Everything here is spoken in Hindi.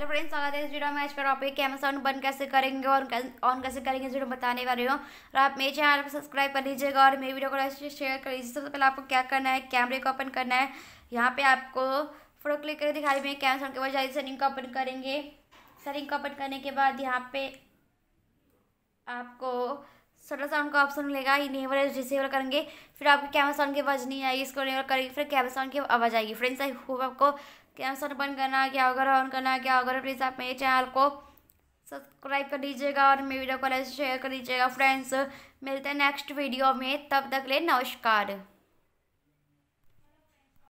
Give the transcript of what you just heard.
हेलो फ्रेंड्स स्वागत है इस वीडियो में आज का टॉपिक है अमेजोन बंद कैसे करेंगे और ऑन कैसे करेंगे वीडियो बताने वाले हो और आप मेरे चैनल को सब्सक्राइब कर लीजिएगा और मेरी वीडियो को शेयर कर लीजिए सबसे पहले आपको क्या करना है कैमरे को ओपन करना है यहाँ पे आपको फोटो क्लिक करके दिखाई मेरे साउंड के बाद जाइए सेटिंग को ओपन करेंगे सेटिंग को ओपन करने के बाद यहाँ पे आपको सोलर साउंड का ऑप्शन मिलेगा इनेबल है डिसेबल करेंगे फिर आपके कैमरा साउंड की आवाज़ नहीं आएगी इसको इनेबल करेंगे फिर कैमरा साउंड की आवाज़ आएगी फ्रेंड्स आई होप आपको आंसर बंद करना क्या अगर ऑन करना क्या अगर प्लीज़ आप मेरे चैनल को सब्सक्राइब कर दीजिएगा और मेरी वीडियो को लाइक शेयर कर दीजिएगा फ्रेंड्स मिलते हैं नेक्स्ट वीडियो में तब तक ले नमस्कार